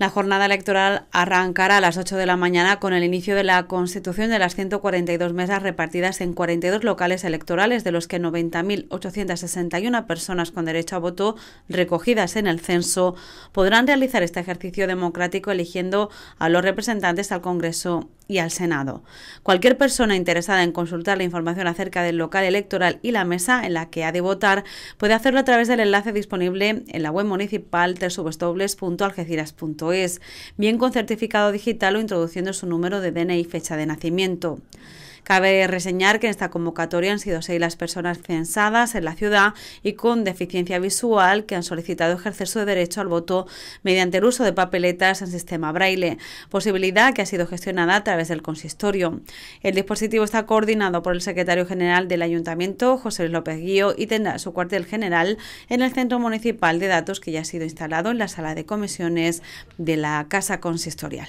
La jornada electoral arrancará a las 8 de la mañana con el inicio de la constitución de las 142 mesas repartidas en 42 locales electorales, de los que 90.861 personas con derecho a voto recogidas en el censo podrán realizar este ejercicio democrático eligiendo a los representantes al Congreso y al Senado. Cualquier persona interesada en consultar la información acerca del local electoral y la mesa en la que ha de votar puede hacerlo a través del enlace disponible en la web municipal tersubestobles.algeciras.es, bien con certificado digital o introduciendo su número de DNI y fecha de nacimiento. Cabe reseñar que en esta convocatoria han sido seis las personas censadas en la ciudad y con deficiencia visual que han solicitado ejercer su derecho al voto mediante el uso de papeletas en sistema braille, posibilidad que ha sido gestionada a través del consistorio. El dispositivo está coordinado por el secretario general del ayuntamiento, José López Guío, y tendrá su cuartel general en el Centro Municipal de Datos que ya ha sido instalado en la sala de comisiones de la Casa Consistorial.